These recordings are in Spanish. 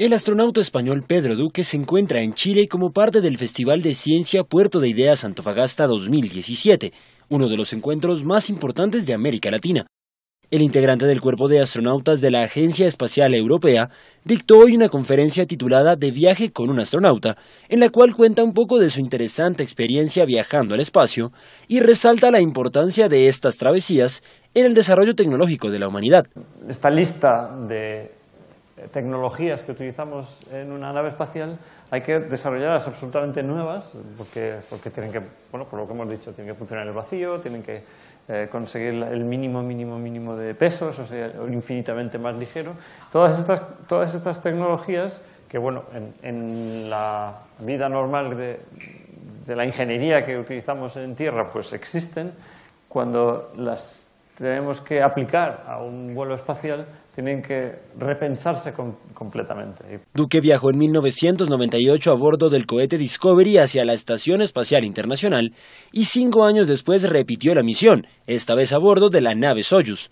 El astronauta español Pedro Duque se encuentra en Chile como parte del Festival de Ciencia Puerto de Ideas Antofagasta 2017, uno de los encuentros más importantes de América Latina. El integrante del cuerpo de astronautas de la Agencia Espacial Europea dictó hoy una conferencia titulada De viaje con un astronauta, en la cual cuenta un poco de su interesante experiencia viajando al espacio y resalta la importancia de estas travesías en el desarrollo tecnológico de la humanidad. Esta lista de eh, tecnologías que utilizamos en una nave espacial hay que desarrollarlas absolutamente nuevas porque, porque tienen que, bueno, por lo que hemos dicho, tienen que funcionar en el vacío, tienen que eh, conseguir el mínimo, mínimo, mínimo de pesos, o sea, infinitamente más ligero. Todas estas, todas estas tecnologías que, bueno, en, la vida normal de, de la ingeniería que utilizamos en Tierra, pues existen. Cuando las tenemos que aplicar a un vuelo espacial tienen que repensarse completamente. Duque viajó en 1998 a bordo del cohete Discovery hacia la Estación Espacial Internacional y cinco años después repitió la misión, esta vez a bordo de la nave Soyuz.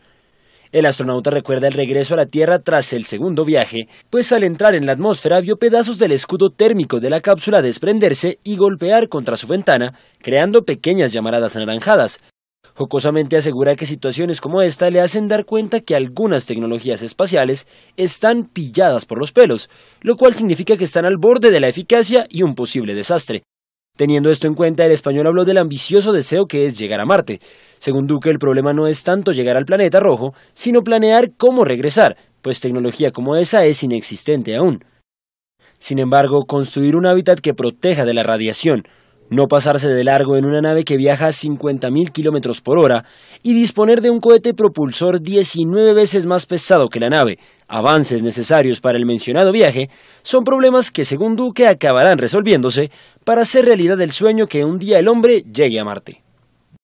El astronauta recuerda el regreso a la Tierra tras el segundo viaje, pues al entrar en la atmósfera vio pedazos del escudo térmico de la cápsula desprenderse y golpear contra su ventana, creando pequeñas llamaradas anaranjadas, Jocosamente asegura que situaciones como esta le hacen dar cuenta que algunas tecnologías espaciales están pilladas por los pelos, lo cual significa que están al borde de la eficacia y un posible desastre. Teniendo esto en cuenta, el español habló del ambicioso deseo que es llegar a Marte. Según Duque, el problema no es tanto llegar al planeta rojo, sino planear cómo regresar, pues tecnología como esa es inexistente aún. Sin embargo, construir un hábitat que proteja de la radiación, no pasarse de largo en una nave que viaja a 50.000 kilómetros por hora y disponer de un cohete propulsor 19 veces más pesado que la nave, avances necesarios para el mencionado viaje, son problemas que según Duque acabarán resolviéndose para hacer realidad el sueño que un día el hombre llegue a Marte.